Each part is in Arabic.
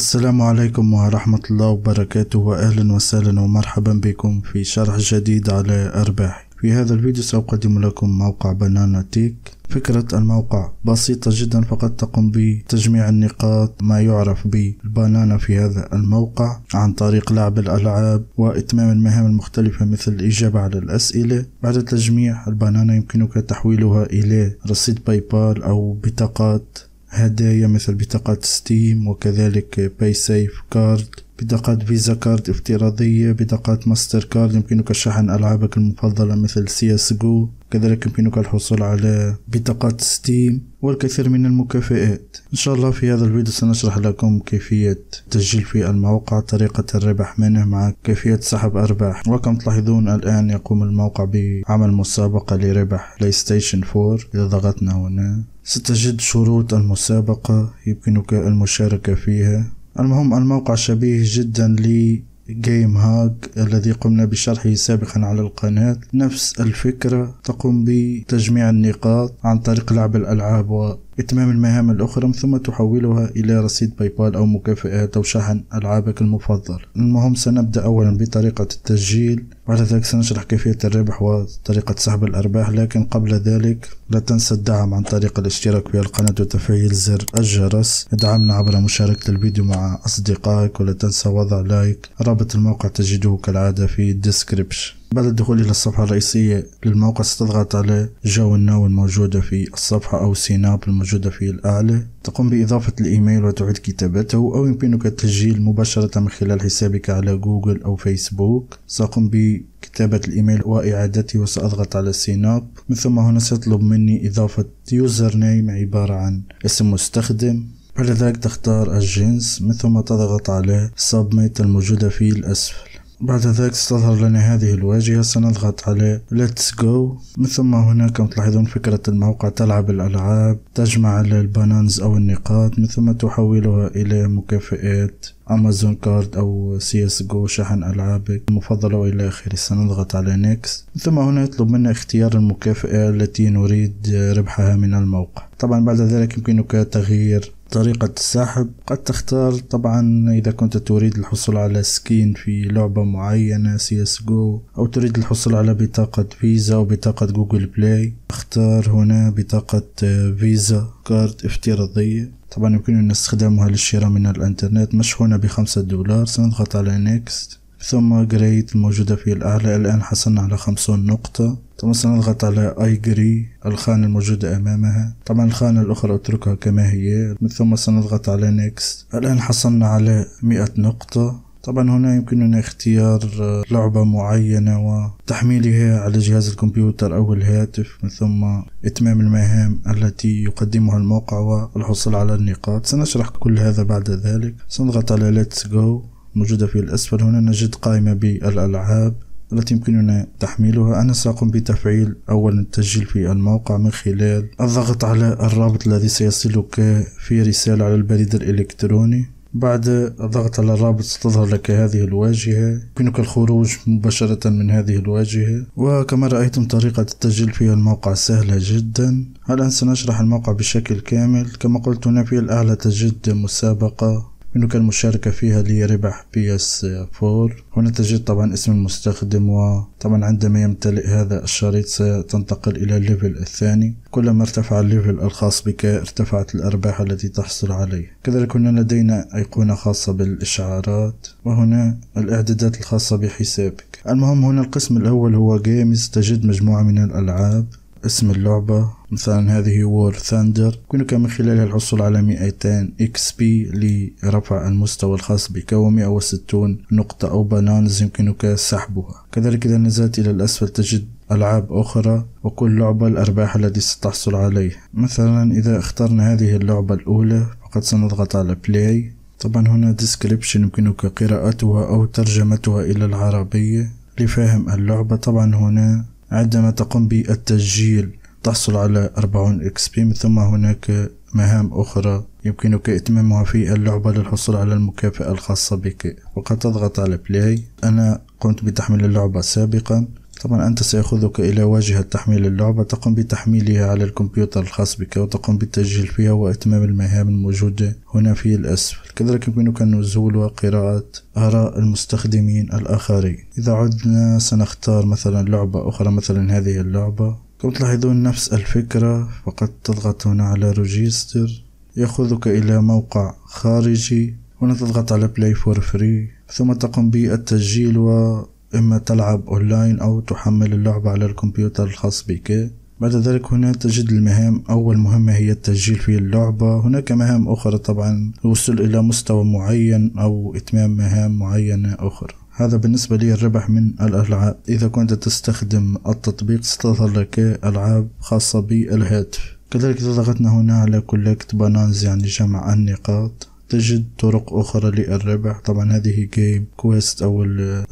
السلام عليكم ورحمة الله وبركاته وأهلا وسهلا ومرحبا بكم في شرح جديد على أرباحي في هذا الفيديو سأقدم لكم موقع بنانا تيك فكرة الموقع بسيطة جدا فقط تقوم بتجميع النقاط ما يعرف بالبنانا في هذا الموقع عن طريق لعب الألعاب وإتمام المهام المختلفة مثل الإجابة على الأسئلة بعد تجميع البنانا يمكنك تحويلها إلى رصيد باي بال أو بطاقات هدايا مثل بطاقة ستيم وكذلك باي سيف كارد بطاقات فيزا كارد افتراضية بطاقات ماستر كارد يمكنك شحن ألعابك المفضلة مثل سي اس جو كذلك يمكنك الحصول على بطاقات ستيم والكثير من المكافئات إن شاء الله في هذا الفيديو سنشرح لكم كيفية تسجيل في الموقع طريقة الربح منه مع كيفية سحب أرباح وكم تلاحظون الآن يقوم الموقع بعمل مسابقة لربح بلاي ستيشن 4 إذا ضغطنا هنا ستجد شروط المسابقة يمكنك المشاركة فيها المهم الموقع شبيه جدا ل جيم هاج الذي قمنا بشرحه سابقا على القناة نفس الفكرة تقوم بتجميع النقاط عن طريق لعب الألعاب و إتمام المهام الأخرى من ثم تحولها إلى رصيد باي بال أو مكافئات أو شحن ألعابك المفضل المهم سنبدأ أولا بطريقة التسجيل بعد ذلك سنشرح كيفية الربح وطريقة سحب الأرباح لكن قبل ذلك لا تنسى الدعم عن طريق الاشتراك في القناة وتفعيل زر الجرس ادعمنا عبر مشاركة الفيديو مع أصدقائك ولا تنسى وضع لايك رابط الموقع تجده كالعادة في الديسكريبشن بعد الدخول إلى الصفحة الرئيسية للموقع ستضغط على جو الناو الموجودة في الصفحة أو سيناب الموجودة في الأعلى تقوم بإضافة الإيميل وتعيد كتابته أو يمكنك التسجيل مباشرة من خلال حسابك على جوجل أو فيسبوك سأقوم بكتابة الإيميل وإعادته وسأضغط على سيناب من ثم هنا سيطلب مني إضافة يوزر نيم عبارة عن اسم مستخدم بعد ذلك تختار الجنس من ثم تضغط على سبميت الموجودة في الأسفل بعد ذلك ستظهر لنا هذه الواجهة سنضغط على Let's Go من ثم هنا كما تلاحظون فكرة الموقع تلعب الألعاب تجمع البانانز أو النقاط من ثم تحولها إلى مكافئات امازون كارد او سي اس جو شحن العابك المفضله والى اخره سنضغط على نيكس ثم هنا يطلب منا اختيار المكافاه التي نريد ربحها من الموقع طبعا بعد ذلك يمكنك تغيير طريقة السحب قد تختار طبعا إذا كنت تريد الحصول على سكين في لعبة معينة سي اس جو أو تريد الحصول على بطاقة فيزا أو بطاقة جوجل بلاي نختار هنا بطاقة فيزا كارد افتراضية طبعا يمكننا استخدامها للشراء من الانترنت مشحونة بخمسة دولار سنضغط على نيكست ثم جريد الموجودة في الأعلى الآن حصلنا على خمسون نقطة ثم سنضغط على اي جري الخانة الموجودة أمامها طبعا الخانة الأخرى أتركها كما هي ثم سنضغط على نيكست الآن حصلنا على مئة نقطة طبعا هنا يمكننا اختيار آه، لعبة معينة وتحميلها على جهاز الكمبيوتر أو الهاتف من ثم إتمام المهام التي يقدمها الموقع والحصول على النقاط سنشرح كل هذا بعد ذلك سنضغط على Let's Go موجودة في الأسفل هنا نجد قائمة بالألعاب التي يمكننا تحميلها أنا سأقوم بتفعيل أولا التسجيل في الموقع من خلال الضغط على الرابط الذي سيصلك في رسالة على البريد الإلكتروني بعد الضغط على الرابط ستظهر لك هذه الواجهة يمكنك الخروج مباشرة من هذه الواجهة وكما رأيتم طريقة التسجيل في الموقع سهلة جدا الآن سنشرح الموقع بشكل كامل كما قلت هنا في الأعلى تجد مسابقة منه كان مشاركة فيها ليربح بي اس 4 هنا تجد طبعا اسم المستخدم وطبعا عندما يمتلئ هذا الشريط ستنتقل الى الليفل الثاني كلما ارتفع الليفل الخاص بك ارتفعت الارباح التي تحصل عليه كذلك هنا لدينا ايقونة خاصة بالاشعارات وهنا الاعدادات الخاصة بحسابك المهم هنا القسم الاول هو جيمز تجد مجموعة من الالعاب اسم اللعبة مثلا هذه وور ثاندر يمكنك من خلالها الحصول على 200 اكس بي لرفع المستوى الخاص بك و160 نقطة أو بانانز يمكنك سحبها كذلك إذا نزلت إلى الأسفل تجد ألعاب أخرى وكل لعبة الأرباح التي ستحصل عليه مثلا إذا اخترنا هذه اللعبة الأولى فقد سنضغط على بلاي طبعا هنا ديسكريبشن يمكنك قراءتها أو ترجمتها إلى العربية لفهم اللعبة طبعا هنا عندما تقوم بالتسجيل تحصل على 40 اكس بي من ثم هناك مهام أخرى يمكنك إتمامها في اللعبة للحصول على المكافأة الخاصة بك وقد تضغط على بلاي أنا قمت بتحميل اللعبة سابقا طبعا أنت سيأخذك إلى واجهة تحميل اللعبة تقوم بتحميلها على الكمبيوتر الخاص بك وتقوم بالتسجيل فيها وإتمام المهام الموجودة هنا في الأسفل كذلك يمكنك النزول وقراءة آراء المستخدمين الآخرين إذا عدنا سنختار مثلا لعبة أخرى مثلا هذه اللعبة كما تلاحظون نفس الفكرة فقط تضغط هنا على ريجيستر يأخذك إلى موقع خارجي هنا تضغط على بلاي فور فري ثم تقوم بالتسجيل و إما تلعب أونلاين أو تحمل اللعبة على الكمبيوتر الخاص بك بعد ذلك هنا تجد المهام أول مهمة هي التسجيل في اللعبة هناك مهام أخرى طبعا الوصول إلى مستوى معين أو إتمام مهام معينة أخرى هذا بالنسبة لي الربح من الألعاب إذا كنت تستخدم التطبيق ستظهر لك ألعاب خاصة بالهاتف كذلك إذا ضغطنا هنا على كولكت بانانز يعني جمع النقاط تجد طرق أخرى للربح طبعا هذه جيم كويست أو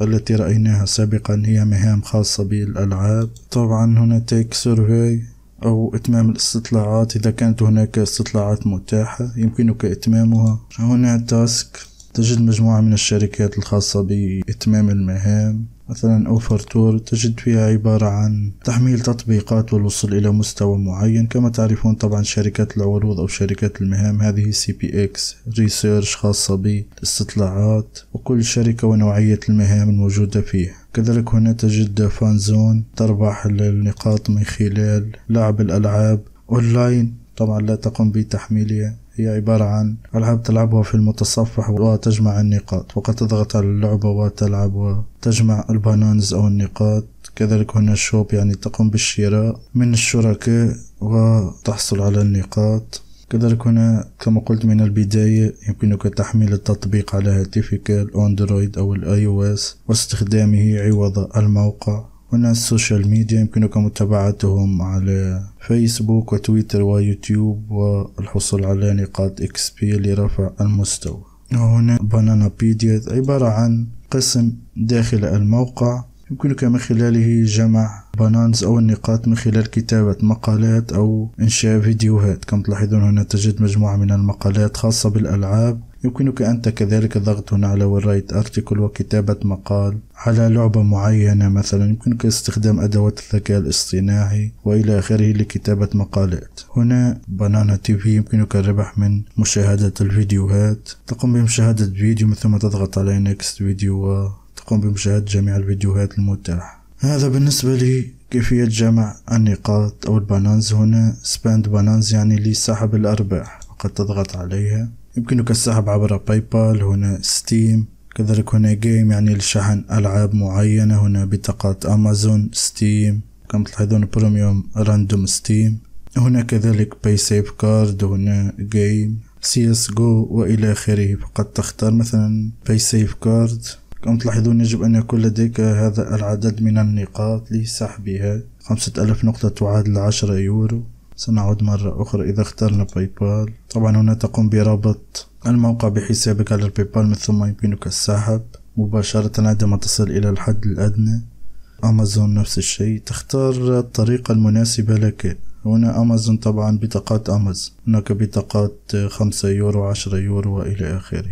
التي رأيناها سابقا هي مهام خاصة بالألعاب طبعا هنا تيك سيرفي أو إتمام الاستطلاعات إذا كانت هناك استطلاعات متاحة يمكنك إتمامها هنا تاسك تجد مجموعة من الشركات الخاصة بإتمام المهام مثلا أوفر تور تجد فيها عبارة عن تحميل تطبيقات والوصول إلى مستوى معين كما تعرفون طبعا شركات العروض أو شركات المهام هذه سي بي اكس ريسيرش خاصة بالاستطلاعات وكل شركة ونوعية المهام الموجودة فيها كذلك هنا تجد فان زون تربح النقاط من خلال لعب الألعاب أونلاين طبعا لا تقوم بتحميلها هي عبارة عن ألعاب تلعبها في المتصفح وتجمع النقاط وقد تضغط على اللعبة وتلعب وتجمع البانانز أو النقاط كذلك هنا الشوب يعني تقوم بالشراء من الشركاء وتحصل على النقاط كذلك هنا كما قلت من البداية يمكنك تحميل التطبيق على هاتفك الأندرويد أو الآي أو إس واستخدامه عوض الموقع هنا السوشيال ميديا يمكنكم متابعتهم على فيسبوك وتويتر ويوتيوب والحصول على نقاط اكس بي لرفع المستوى وهنا بانانا بيديا عبارة عن قسم داخل الموقع يمكنك من خلاله جمع بانانز أو النقاط من خلال كتابة مقالات أو إنشاء فيديوهات كما تلاحظون هنا تجد مجموعة من المقالات خاصة بالألعاب يمكنك أنت كذلك الضغط هنا على ورايت أرتيكل وكتابة مقال على لعبة معينة مثلا يمكنك استخدام أدوات الذكاء الاصطناعي وإلى آخره لكتابة مقالات هنا بنانا تي في يمكنك الربح من مشاهدة الفيديوهات تقوم بمشاهدة فيديو من ثم تضغط على نيكست فيديو وتقوم بمشاهدة جميع الفيديوهات المتاحة هذا بالنسبة لي كيفية جمع النقاط أو البنانز هنا سباند بنانز يعني لسحب الأرباح فقط تضغط عليها يمكنك السحب عبر باي بال هنا ستيم كذلك هنا جيم يعني لشحن ألعاب معينة هنا بطاقات أمازون ستيم كما تلاحظون بروميوم راندوم ستيم هنا كذلك باي سيف كارد هنا جيم سي اس جو والى اخره فقد تختار مثلا باي سيف كارد كما تلاحظون يجب ان يكون لديك هذا العدد من النقاط لسحبها خمسة ألاف نقطة تعادل عشرة يورو سنعود مرة أخرى إذا اخترنا باي بال طبعا هنا تقوم بربط الموقع بحسابك على الباي بال من ثم يمكنك السحب مباشرة عندما تصل إلى الحد الأدنى أمازون نفس الشيء تختار الطريقة المناسبة لك هنا أمازون طبعا بطاقات أمازون هناك بطاقات خمسة يورو عشرة يورو وإلى آخره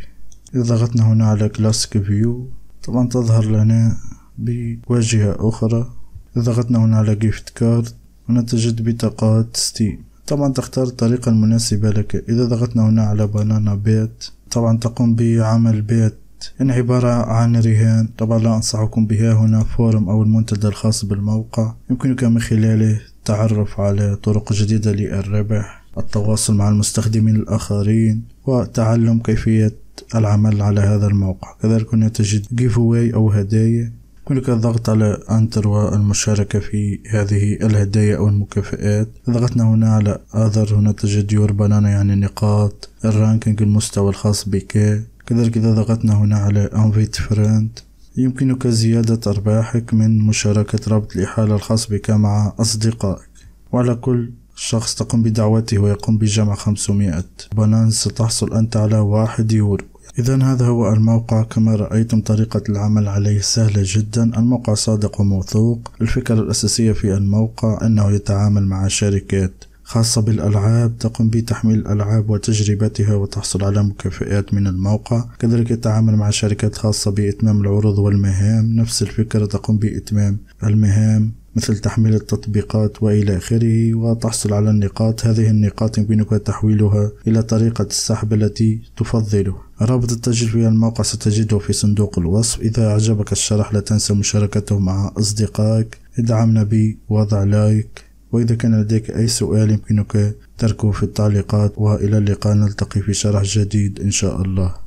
إذا ضغطنا هنا على كلاسيك فيو طبعا تظهر لنا بواجهة أخرى إذا ضغطنا هنا على جيفت كارد ونتجد بطاقات ستيم طبعا تختار الطريقة المناسبة لك إذا ضغطنا هنا على بانانا بيت طبعا تقوم بعمل بيت إن يعني عبارة عن رهان طبعا لا أنصحكم بها هنا فورم أو المنتدى الخاص بالموقع يمكنك من خلاله التعرف على طرق جديدة للربح التواصل مع المستخدمين الآخرين وتعلم كيفية العمل على هذا الموقع كذلك هنا تجد giveaway أو هدايا يمكنك الضغط على أنتر والمشاركة في هذه الهدايا أو المكافئات ضغطنا هنا على أذر هنا تجد يور بانانا يعني نقاط الرانكينج المستوى الخاص بك كذلك إذا ضغطنا هنا على انفيت فريند يمكنك زيادة أرباحك من مشاركة رابط الإحالة الخاص بك مع أصدقائك وعلى كل شخص تقوم بدعوته ويقوم بجمع 500 بنان ستحصل أنت على واحد يورو إذا هذا هو الموقع كما رأيتم طريقة العمل عليه سهلة جدا الموقع صادق وموثوق الفكرة الأساسية في الموقع أنه يتعامل مع شركات خاصة بالألعاب تقوم بتحميل الألعاب وتجربتها وتحصل على مكافئات من الموقع كذلك التعامل مع شركات خاصة بإتمام العروض والمهام نفس الفكرة تقوم بإتمام المهام مثل تحميل التطبيقات وإلى آخره وتحصل على النقاط هذه النقاط يمكنك تحويلها إلى طريقة السحب التي تفضله رابط التسجيل في الموقع ستجده في صندوق الوصف إذا أعجبك الشرح لا تنسى مشاركته مع أصدقائك ادعمنا بوضع لايك وإذا كان لديك أي سؤال يمكنك تركه في التعليقات وإلى اللقاء نلتقي في شرح جديد إن شاء الله